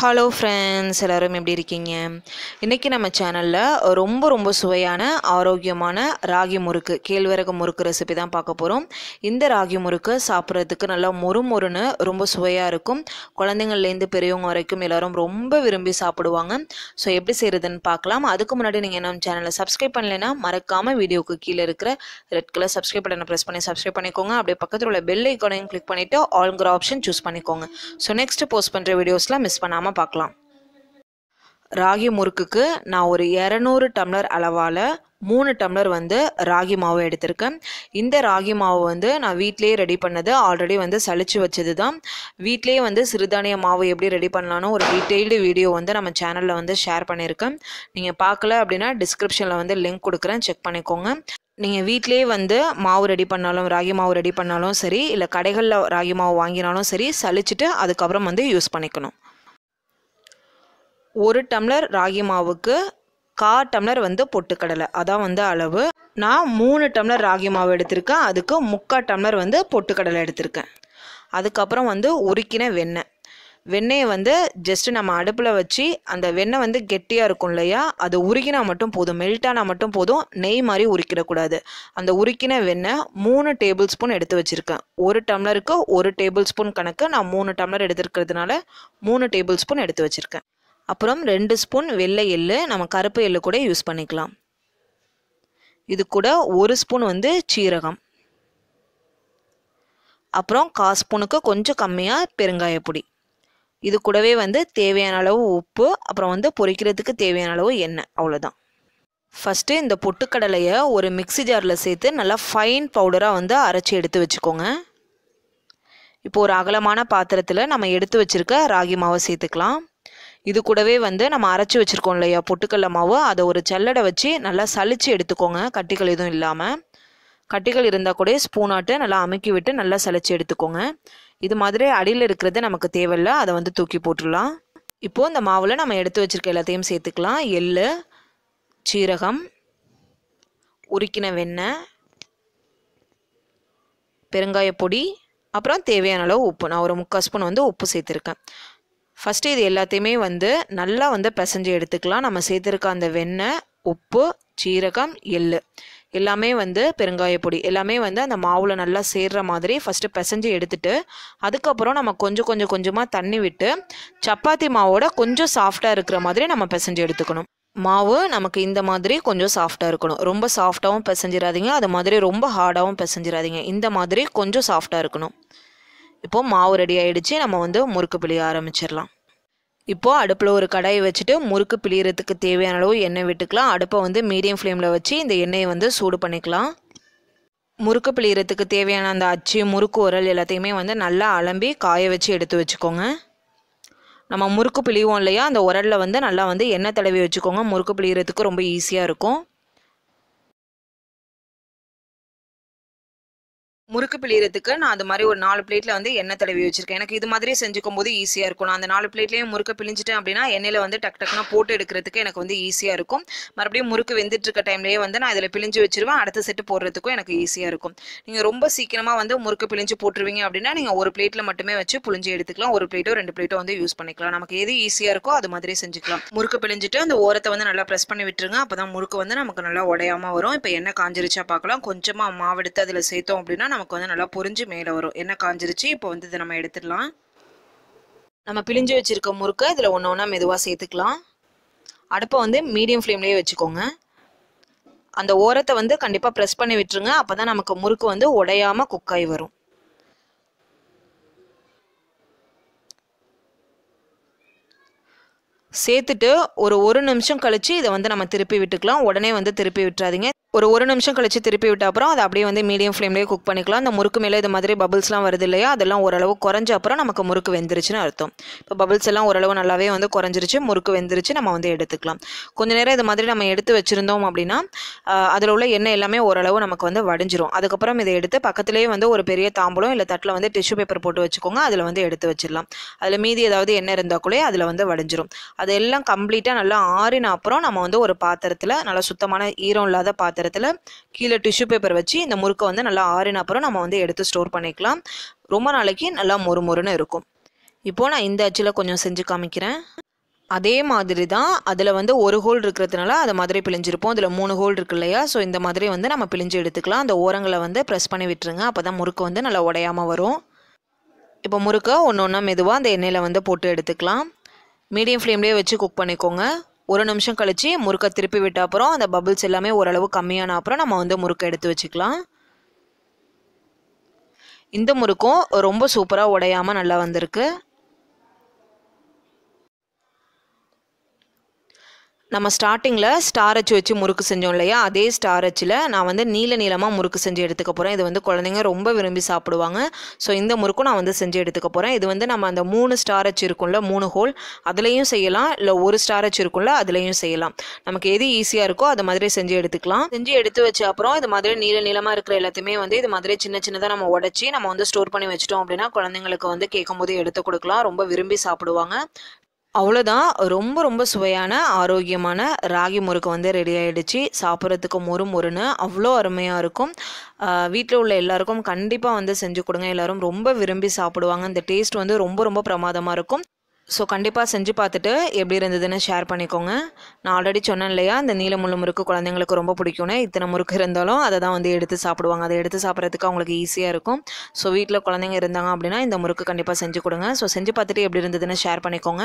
hello friends எல்லோரும் எப்படி இருக்கீங்க இன்றைக்கி நம்ம சேனலில் ரொம்ப ரொம்ப சுவையான ஆரோக்கியமான ராகி முறுக்கு கேழ்வரகு முறுக்கு ரெசிபி தான் பார்க்க போகிறோம் இந்த ராகி முறுக்கு சாப்பிட்றதுக்கு நல்லா மொறு மொறுன்னு ரொம்ப சுவையாக இருக்கும் குழந்தைங்கள்லேருந்து பெரியவங்க வரைக்கும் எல்லோரும் ரொம்ப விரும்பி சாப்பிடுவாங்க ஸோ எப்படி செய்கிறதுன்னு பார்க்கலாம் அதுக்கு முன்னாடி நீங்கள் நம்ம சேனலை சப்ஸ்கிரைப் பண்ணலைன்னா மறக்காமல் வீடியோக்கு கீழே இருக்கிற ரெட் கலர் சப்ஸ்கிரைப் பட்டனை ப்ரெஸ் பண்ணி சப்ஸ்கிரைப் பண்ணிக்கோங்க அப்படியே பக்கத்தில் உள்ள பெல் ஐக்கானையும் கிளிக் பண்ணிவிட்டு ஆல்கிற ஆப்ஷன் சூஸ் பண்ணிக்கோங்க ஸோ நெக்ஸ்ட் போஸ்ட் பண்ணுற வீடியோஸ்லாம் மிஸ் பண்ணாமல் தாராளமாக பார்க்கலாம் ராகி முறுக்குக்கு நான் ஒரு இரநூறு டம்ளர் அளவால் மூணு டம்ளர் வந்து ராகி மாவு எடுத்திருக்கேன் இந்த ராகி மாவு வந்து நான் வீட்லேயே ரெடி பண்ணது ஆல்ரெடி வந்து சளிச்சு வச்சது தான் வீட்லேயே வந்து சிறுதானிய மாவு எப்படி ரெடி பண்ணலான்னு ஒரு டீட்டெயில்டு வீடியோ வந்து நம்ம சேனலில் வந்து ஷேர் பண்ணியிருக்கேன் நீங்கள் பார்க்கல அப்படின்னா டிஸ்கிரிப்ஷனில் வந்து லிங்க் கொடுக்குறேன் செக் பண்ணிக்கோங்க நீங்கள் வீட்லேயே வந்து மாவு ரெடி பண்ணாலும் ராகி மாவு ரெடி பண்ணாலும் சரி இல்லை கடைகளில் ராகி மாவு வாங்கினாலும் சரி சளிச்சுட்டு அதுக்கப்புறம் வந்து யூஸ் பண்ணிக்கணும் ஒரு டம்ளர் ராகி மாவுக்கு கா டம்ளர் வந்து பொட்டுக்கடலை அதான் வந்து அளவு நான் மூணு டம்ளர் ராகி மாவு எடுத்திருக்கேன் அதுக்கு முக்கால் டம்ளர் வந்து பொட்டுக்கடலை எடுத்திருக்கேன் அதுக்கப்புறம் வந்து உருக்கின வெண்ணெய் வெண்ணெயை வந்து ஜஸ்ட்டு நம்ம அடுப்பில் வச்சு அந்த வெண்ணெய் வந்து கெட்டியாக இருக்கும் இல்லையா அது உருகினா மட்டும் போதும் மெல்ட்டானா மட்டும் போதும் நெய் மாதிரி உருக்கிடக்கூடாது அந்த உருக்கின வெண்ணெய் மூணு டேபிள் ஸ்பூன் எடுத்து வச்சுருக்கேன் ஒரு டம்ளருக்கு ஒரு டேபிள் ஸ்பூன் கணக்கு நான் மூணு டம்ளர் எடுத்துருக்கிறதுனால மூணு டேபிள் ஸ்பூன் எடுத்து வச்சுருக்கேன் அப்புறம் ரெண்டு ஸ்பூன் வெள்ளை எள்ளு நம்ம கருப்பு எள்ளு கூட யூஸ் பண்ணிக்கலாம் இது கூட ஒரு ஸ்பூன் வந்து சீரகம் அப்புறம் கா ஸ்பூனுக்கு கொஞ்சம் கம்மியாக பெருங்காயப்பொடி இது கூடவே வந்து தேவையான அளவு உப்பு அப்புறம் வந்து பொரிக்கிறதுக்கு தேவையான அளவு எண்ணெய் அவ்வளோதான் ஃபஸ்ட்டு இந்த பொட்டுக்கடலையை ஒரு மிக்சி ஜாரில் சேர்த்து நல்லா ஃபைன் பவுடராக வந்து அரைச்சி எடுத்து வச்சுக்கோங்க இப்போ ஒரு அகலமான பாத்திரத்தில் நம்ம எடுத்து வச்சுருக்க ராகி மாவை சேர்த்துக்கலாம் இது கூடவே வந்து நம்ம அரைச்சி வச்சுருக்கோம் இல்லையா பொட்டுக்கடல மாவு அதை ஒரு செல்லடை வச்சு நல்லா சளிச்சு எடுத்துக்கோங்க கட்டிகள் எதுவும் இல்லாமல் கட்டிகள் இருந்தால் கூட ஸ்பூனாட்டு நல்லா அமுக்கி விட்டு நல்லா சளிச்சு எடுத்துக்கோங்க இது மாதிரி அடியில் இருக்கிறது நமக்கு தேவையில்ல அதை வந்து தூக்கி போட்டுடலாம் இப்போது இந்த மாவில் நம்ம எடுத்து வச்சுருக்க எல்லாத்தையும் சேர்த்துக்கலாம் எள் சீரகம் உருக்கின வெண்ணெய் பெருங்காயப்பொடி அப்புறம் தேவையான அளவு உப்பு நான் ஒரு முக்கால் ஸ்பூன் வந்து உப்பு சேர்த்துருக்கேன் ஃபஸ்ட்டு இது எல்லாத்தையுமே வந்து நல்லா வந்து பிசைஞ்சு எடுத்துக்கலாம் நம்ம சேர்த்துருக்க அந்த வெண்ணெய் உப்பு சீரகம் எள் எல்லாமே வந்து பெருங்காய பொடி எல்லாமே வந்து அந்த மாவில் நல்லா சேர்கிற மாதிரி ஃபஸ்ட்டு பிசைஞ்சு எடுத்துட்டு அதுக்கப்புறம் நம்ம கொஞ்சம் கொஞ்சம் கொஞ்சமாக தண்ணி விட்டு சப்பாத்தி மாவோட கொஞ்சம் சாஃப்டாக இருக்கிற மாதிரி நம்ம பிசைஞ்சு எடுத்துக்கணும் மாவு நமக்கு இந்த மாதிரி கொஞ்சம் சாஃப்டாக இருக்கணும் ரொம்ப சாஃப்டாகவும் பிசைஞ்சிடாதீங்க அது மாதிரி ரொம்ப ஹார்டாகவும் பிசைஞ்சிடாதீங்க இந்த மாதிரி கொஞ்சம் சாஃப்டாக இருக்கணும் இப்போது மாவு ரெடி ஆகிடுச்சு நம்ம வந்து முறுக்கு பிழிய ஆரம்பிச்சிடலாம் இப்போது அடுப்பில் ஒரு கடாயை வச்சுட்டு முறுக்கு பிழியறதுக்கு தேவையான அளவு எண்ணெய் விட்டுக்கலாம் அடுப்பை வந்து மீடியம் ஃப்ளேமில் வச்சு இந்த எண்ணெயை வந்து சூடு பண்ணிக்கலாம் முறுக்கு பிழியறதுக்கு தேவையான அந்த அச்சு முறுக்கு உரல் எல்லாத்தையுமே வந்து நல்லா அலம்பி காய வச்சு எடுத்து வச்சுக்கோங்க நம்ம முறுக்கு பிழிவோம் இல்லையா அந்த உரலில் வந்து நல்லா வந்து எண்ணெய் தடவி வச்சுக்கோங்க முறுக்கு பிழியறதுக்கு ரொம்ப ஈஸியாக இருக்கும் முறுக்கு பிழியறதுக்கு நான் அது மாதிரி ஒரு நாலு பிளேட்டில் வந்து எண்ணெய் தடவி வச்சிருக்கேன் எனக்கு இது மாதிரி செஞ்சுக்கும் போது ஈஸியாக இருக்கும் நான் அந்த நாலு பிளேட்லேயும் முறுக்கு பிழிஞ்சிட்டேன் அப்படின்னா எண்ணெயில் வந்து டக் டக்குனா போட்டு எடுக்கிறதுக்கு எனக்கு வந்து ஈஸியாக இருக்கும் மறுபடியும் முறுக்கு வெந்துட்டு இருக்க டைம்லேயே வந்து நான் இதில் பிழிஞ்சு வச்சிருவேன் அடுத்த செட்டு போடுறதுக்கும் எனக்கு ஈஸியாக இருக்கும் நீங்கள் ரொம்ப சீக்கிரமாக வந்து முறுக்கு பிழிஞ்சு போட்டுருவீங்க அப்படின்னா நீங்கள் ஒரு பிளேட்டில் மட்டுமே வச்சு புழிஞ்சு எடுத்துக்கலாம் ஒரு பிளேட்டோ ரெண்டு பிளேட்டோ வந்து யூஸ் பண்ணிக்கலாம் நமக்கு எது ஈஸியாக இருக்கோ அது மாதிரி செஞ்சுக்கலாம் முறுக்கு பிழிஞ்சிட்டு அந்த ஓரத்தை வந்து நல்லா ப்ரெஸ் பண்ணி விட்டுருங்க அப்போ தான் முறுக்கு வந்து நமக்கு நல்லா உடையாமல் வரும் இப்போ எண்ணெய் காஞ்சிருச்சா பார்க்கலாம் கொஞ்சமாக மாவெடுத்து அதில் சேர்த்தோம் அப்படின்னா நமக்கு வந்து நல்லா பொறிஞ்சு மேலே வரும் என்ன காஞ்சிருச்சு இப்போ வந்து இதை நம்ம எடுத்துடலாம் நம்ம பிழிஞ்சு வச்சுருக்க முறுக்கை இதில் ஒன்று ஒன்றா மெதுவாக சேர்த்துக்கலாம் அடுப்பை வந்து மீடியம் ஃப்ளேம்லேயே வச்சுக்கோங்க அந்த ஓரத்தை வந்து கண்டிப்பாக ப்ரெஸ் பண்ணி விட்டுருங்க அப்போ தான் நமக்கு முறுக்கு வந்து உடையாமல் குக்காய் வரும் சேர்த்துட்டு ஒரு ஒரு நிமிஷம் கழித்து இதை வந்து நம்ம திருப்பி விட்டுக்கலாம் உடனே வந்து திருப்பி விட்டுறாதீங்க ஒரு ஒரு நிமிஷம் கழித்து திருப்பி விட்ட அப்புறம் அதை அப்படியே வந்து மீடியம் ஃப்ளேம்லேயே குக் பண்ணிக்கலாம் அந்த முறுக்கு மேலே இது மாதிரி பபிள்ஸ்லாம் வருது இல்லையா அதெல்லாம் ஓரளவு குறைஞ்ச அப்புறம் நமக்கு முறுக்கு வெந்துருச்சுன்னு அர்த்தம் இப்போ பபிள்ஸ் எல்லாம் ஓரளவு நல்லாவே வந்து குறைஞ்சிருச்சு முறுக்கு வெந்துருச்சு நம்ம வந்து எடுத்துக்கலாம் கொஞ்ச நேரம் இது மாதிரி நம்ம எடுத்து வச்சுருந்தோம் அப்படின்னா அதில் உள்ள எண்ணெய் எல்லாமே ஓரளவு நமக்கு வந்து வடிஞ்சிரும் அதுக்கப்புறம் இதை எடுத்து பக்கத்துலேயே வந்து ஒரு பெரிய தாம்பூலம் இல்லை தட்டில் வந்து டிஷ்யூ பேப்பர் போட்டு வச்சுக்கோங்க அதில் வந்து எடுத்து வச்சிடலாம் அதில் மீதி ஏதாவது எண்ணெய் இருந்தால் கூட அதில் வந்து வடிஞ்சிரும் அது அதெல்லாம் கம்ப்ளீட்டாக நல்லா ஆறின அப்புறம் நம்ம வந்து ஒரு பாத்திரத்தில் நல்லா சுத்தமான ஈரம் இல்லாத பாத்திரத்தில் கீழே டிஷ்யூ பேப்பர் வச்சு இந்த முறுக்கை வந்து நல்லா ஆறின அப்புறம் நம்ம வந்து எடுத்து ஸ்டோர் பண்ணிக்கலாம் ரொம்ப நாளைக்கு நல்லா மொறு மொறுன்னு இருக்கும் இப்போது நான் இந்த அச்சில் கொஞ்சம் செஞ்சு காமிக்கிறேன் அதே மாதிரி தான் அதில் வந்து ஒரு ஹோல் இருக்கிறதுனால அது மாதிரி பிழிஞ்சிருப்போம் அதில் மூணு ஹோல் இருக்கு இல்லையா ஸோ இந்த மாதிரி வந்து நம்ம பிழிஞ்சு எடுத்துக்கலாம் அந்த ஓரங்களை வந்து ப்ரெஸ் பண்ணி விட்டுருங்க அப்போ தான் முறுக்கு வந்து நல்லா உடையாமல் வரும் இப்போ முறுக்கை ஒன்று ஒன்றா மெதுவாக அந்த எண்ணெயில் வந்து போட்டு எடுத்துக்கலாம் மீடியம் ஃப்ளேம்லேயே வச்சு குக் பண்ணிக்கோங்க ஒரு நிமிஷம் கழித்து முறுக்கை திருப்பி விட்ட அப்புறம் அந்த பபிள்ஸ் எல்லாமே ஓரளவு கம்மியான அப்புறம் நம்ம வந்து முறுக்கை எடுத்து வச்சுக்கலாம் இந்த முறுக்கும் ரொம்ப சூப்பராக உடையாமல் நல்லா வந்திருக்கு நம்ம ஸ்டார்டிங்கில் ஸ்டார் அச்சு வச்சு முறுக்கு செஞ்சோம் இல்லையா அதே ஸ்டார் அச்சில் நான் வந்து நீல நீளமாக முறுக்கு செஞ்சு எடுத்துக்க போகிறேன் இது வந்து குழந்தைங்க ரொம்ப விரும்பி சாப்பிடுவாங்க ஸோ இந்த முறுக்கும் நான் வந்து செஞ்சு எடுத்துக்க போகிறேன் இது வந்து நம்ம அந்த மூணு ஸ்டார் அச்சு இருக்கும்ல மூணு ஹோல் அதுலேயும் செய்யலாம் இல்லை ஒரு ஸ்டார் அச்சு இருக்கும்ல அதுலேயும் செய்யலாம் நமக்கு எது ஈஸியாக இருக்கோ அது மாதிரி செஞ்சு எடுத்துக்கலாம் செஞ்சு எடுத்து வச்ச அப்புறம் இது மாதிரி நீல நீளமாக இருக்கிற எல்லாத்தையுமே வந்து இது மாதிரி சின்ன சின்னதாக நம்ம உடச்சி நம்ம வந்து ஸ்டோர் பண்ணி வச்சிட்டோம் அப்படின்னா குழந்தைங்களுக்கு வந்து கேட்கும்போது எடுத்து கொடுக்கலாம் ரொம்ப விரும்பி சாப்பிடுவாங்க அவ்வளோதான் ரொம்ப ரொம்ப சுவையான ஆரோக்கியமான ராகி முறுக்கு வந்து ரெடி ஆகிடுச்சு சாப்பிட்றதுக்கு மொறு மொறுன்னு அவ்வளோ அருமையாக இருக்கும் வீட்டில் உள்ள எல்லாருக்கும் கண்டிப்பாக வந்து செஞ்சு கொடுங்க எல்லோரும் ரொம்ப விரும்பி சாப்பிடுவாங்க இந்த டேஸ்ட் வந்து ரொம்ப ரொம்ப பிரமாதமாக இருக்கும் ஸோ கண்டிப்பாக செஞ்சு பார்த்துட்டு எப்படி இருந்ததுன்னு ஷேர் பண்ணிக்கோங்க நான் ஆல்ரெடி சொன்னேன் இல்லையா இந்த நீலமுள்ள முறுக்கு குழந்தைங்களுக்கு ரொம்ப பிடிக்கும்னு இத்தனை முறுக்கு இருந்தாலும் அதை தான் வந்து எடுத்து சாப்பிடுவாங்க அதை எடுத்து சாப்பிட்றதுக்கு அவங்களுக்கு ஈஸியாக இருக்கும் ஸோ வீட்டில் குழந்தைங்க இருந்தாங்க அப்படின்னா இந்த முறுக்கு கண்டிப்பாக செஞ்சு கொடுங்க ஸோ செஞ்சு பார்த்துட்டு எப்படி இருந்ததுன்னு ஷேர் பண்ணிக்கோங்க